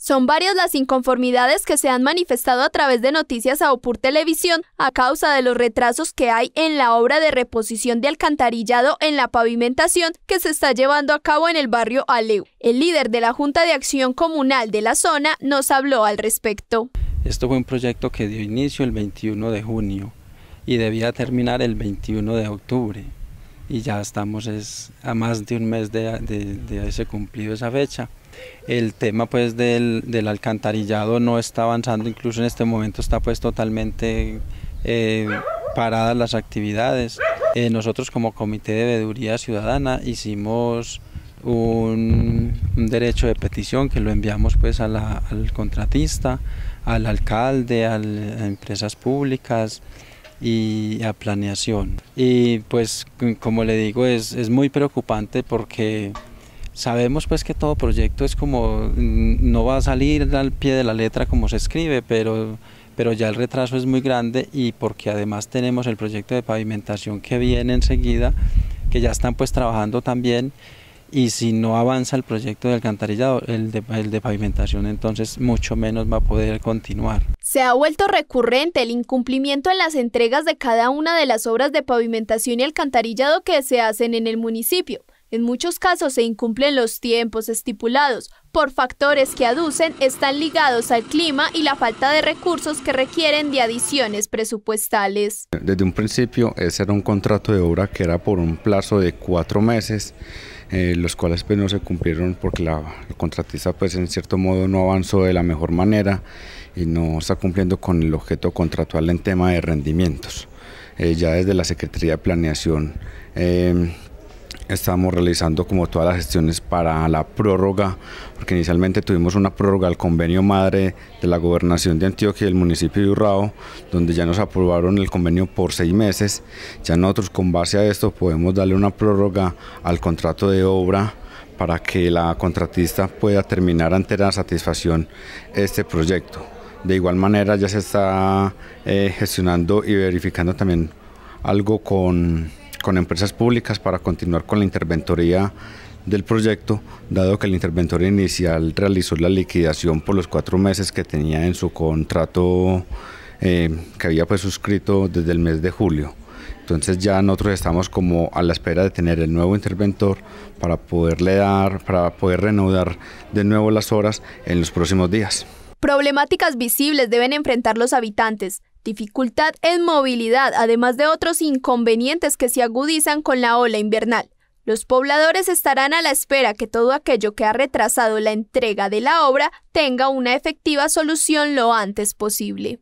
Son varias las inconformidades que se han manifestado a través de Noticias Opur Televisión a causa de los retrasos que hay en la obra de reposición de alcantarillado en la pavimentación que se está llevando a cabo en el barrio Aleu. El líder de la Junta de Acción Comunal de la zona nos habló al respecto. Esto fue un proyecto que dio inicio el 21 de junio y debía terminar el 21 de octubre y ya estamos es a más de un mes de, de, haberse cumplido esa fecha. El tema pues del, del, alcantarillado no está avanzando, incluso en este momento está pues totalmente eh, paradas las actividades. Eh, nosotros como Comité de Veduría Ciudadana hicimos un, derecho de petición que lo enviamos pues al contratista, al alcalde, a empresas públicas, y a planeación. Y pues como le digo, es, es muy preocupante porque sabemos pues que todo proyecto es como, mm, no va a salir al pie de la letra como se escribe, pero pero ya el retraso es muy grande y porque además tenemos el proyecto de pavimentación que viene enseguida, que ya están pues trabajando también y si no avanza el proyecto de alcantarillado, el de pavimentación entonces mucho menos va a poder continuar. Se ha vuelto recurrente el incumplimiento en las entregas de cada una de las obras de pavimentación y alcantarillado que se hacen en el municipio. En muchos casos se incumplen los tiempos estipulados por factores que aducen están ligados al clima y la falta de recursos que requieren de adiciones presupuestales. Desde un principio ese era un contrato de obra que era por un plazo de cuatro meses eh, los cuales pues no se cumplieron porque la, contratista pues en cierto modo no avanzó de la mejor manera y no está cumpliendo con el objeto contractual en tema de rendimientos. Eh, ya desde la Secretaría de Planeación eh, estamos realizando como todas las gestiones para la prórroga, porque inicialmente tuvimos una prórroga al convenio madre de la gobernación de Antioquia y el municipio de Urrao, donde ya nos aprobaron el convenio por seis meses. Ya nosotros con base a esto podemos darle una prórroga al contrato de obra para que la contratista pueda terminar ante la satisfacción este proyecto. De igual manera ya se está eh, gestionando y verificando también algo con con empresas públicas para continuar con la interventoría del proyecto, dado que el interventor inicial realizó la liquidación por los cuatro meses que tenía en su contrato eh, que había pues suscrito desde el mes de julio. Entonces ya nosotros estamos como a la espera de tener el nuevo interventor para poderle dar, para poder reanudar de nuevo las horas en los próximos días. Problemáticas visibles deben enfrentar los habitantes, dificultad en movilidad, además de otros inconvenientes que se agudizan con la ola invernal. Los pobladores estarán a la espera que todo aquello que ha retrasado la entrega de la obra tenga una efectiva solución lo antes posible.